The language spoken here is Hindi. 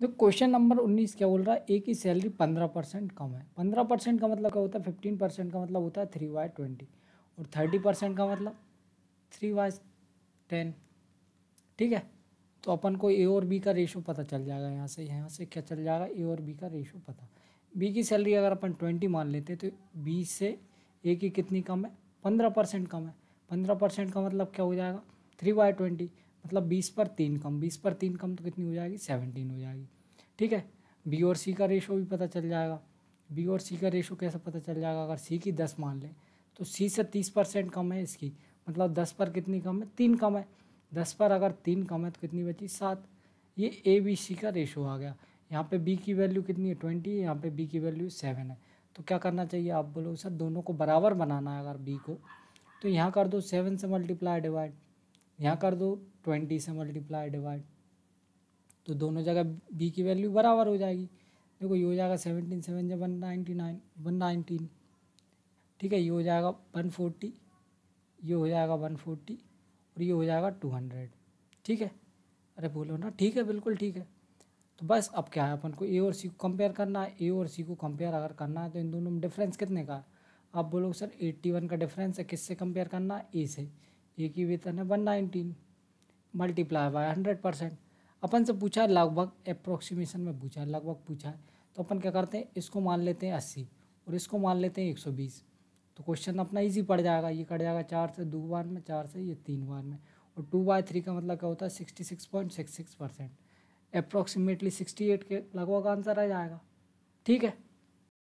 तो क्वेश्चन नंबर उन्नीस क्या बोल रहा है ए की सैलरी पंद्रह परसेंट कम है पंद्रह परसेंट का मतलब क्या होता है फिफ्टीन परसेंट का मतलब होता है थ्री वाई ट्वेंटी और थर्टी परसेंट का मतलब थ्री वाई टेन ठीक है तो अपन को ए और बी का रेशो पता चल जाएगा यहाँ से यहाँ से क्या चल जाएगा ए और बी का रेशो पता बी की सैलरी अगर अपन ट्वेंटी मान लेते तो बी से ए की कितनी कम है पंद्रह परसेंट कम है पंद्रह परसेंट का मतलब क्या हो जाएगा थ्री बाय ट्वेंटी मतलब बीस पर तीन कम बीस पर तीन कम तो कितनी हो जाएगी सेवनटीन हो जाएगी ठीक है बी और सी का रेशो भी पता चल जाएगा बी और सी का रेशो कैसे पता चल जाएगा अगर सी की दस मान लें तो सी से तीस परसेंट कम है इसकी मतलब दस पर कितनी कम है तीन कम है दस पर अगर तीन कम है तो कितनी बची सात ये ए बी सी का रेशो आ गया यहाँ पे बी की वैल्यू कितनी है ट्वेंटी यहाँ पे बी की वैल्यू सेवन है तो क्या करना चाहिए आप बोलो सर दोनों को बराबर बनाना है अगर बी को तो यहाँ कर दो सेवन से मल्टीप्लाई डिवाइड यहाँ कर दो ट्वेंटी से मल्टीप्लाई डिवाइड तो दोनों जगह बी की वैल्यू बराबर हो जाएगी देखो ये हो जाएगा सेवनटीन सेवन जब one ninety nine one nineteen ठीक है ये हो जाएगा वन फोर्टी ये हो जाएगा वन फोर्टी और ये हो जाएगा टू हंड्रेड ठीक है अरे बोलो ना ठीक है बिल्कुल ठीक है तो बस अब क्या है अपन को ए और सी को कंपेयर करना है ए और सी को कंपेयर अगर करना है तो इन दोनों में डिफरेंस कितने का आप बोलोगे सर एट्टी वन का डिफरेंस है किससे कंपेयर करना है ए से एक ही वेतन है one nineteen multiply by hundred percent अपन से पूछा है लगभग अप्रोक्सीमेशन में पूछा है लगभग पूछा है तो अपन क्या करते हैं इसको मान लेते हैं अस्सी और इसको मान लेते हैं एक सौ बीस तो क्वेश्चन अपना इजी पड़ जाएगा ये कट जाएगा चार से दो बार में चार से ये तीन बार में और टू बाय थ्री का मतलब क्या होता है sixty six point six six percent approximately sixty eight के लगभग आंसर आ जाएगा ठीक है